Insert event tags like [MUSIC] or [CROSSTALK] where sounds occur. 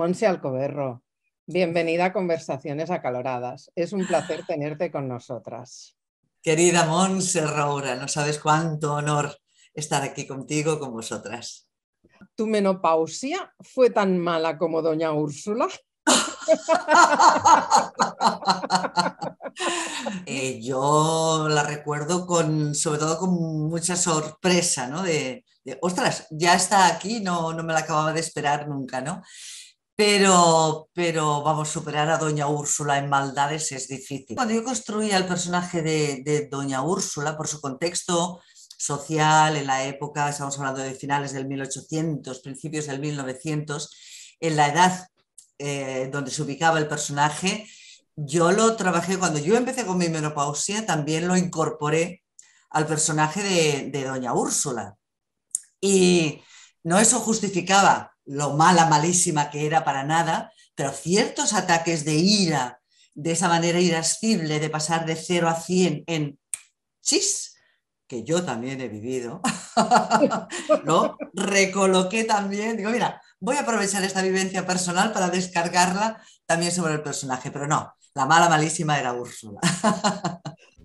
Monse Alcoberro, bienvenida a Conversaciones Acaloradas. Es un placer tenerte con nosotras. Querida Monse Raura, no sabes cuánto honor estar aquí contigo, con vosotras. ¿Tu menopausia fue tan mala como doña Úrsula? [LAUGHS] Eh, yo la recuerdo con, sobre todo con mucha sorpresa, ¿no? De, ostras, ya está aquí, no, no me la acababa de esperar nunca, ¿no? Pero, pero vamos, superar a Doña Úrsula en maldades es difícil. Cuando yo construía el personaje de, Doña Úrsula, por su contexto social, en la época, estamos hablando de finales del 1800, principios del 1900, en la edad eh, donde se ubicaba el personaje, yo lo trabajé cuando yo empecé con mi menopausia, también lo incorporé al personaje de Doña Úrsula. Y no eso justificaba lo mala, malísima que era para nada, pero ciertos ataques de ira, de esa manera irascible de pasar de 0 a 100 en chis, que yo también he vivido, ¿no? [LAUGHS] Recoloqué también, digo, mira, voy a aprovechar esta vivencia personal para descargarla también sobre el personaje, pero no, la mala malísima era Úrsula. [LAUGHS]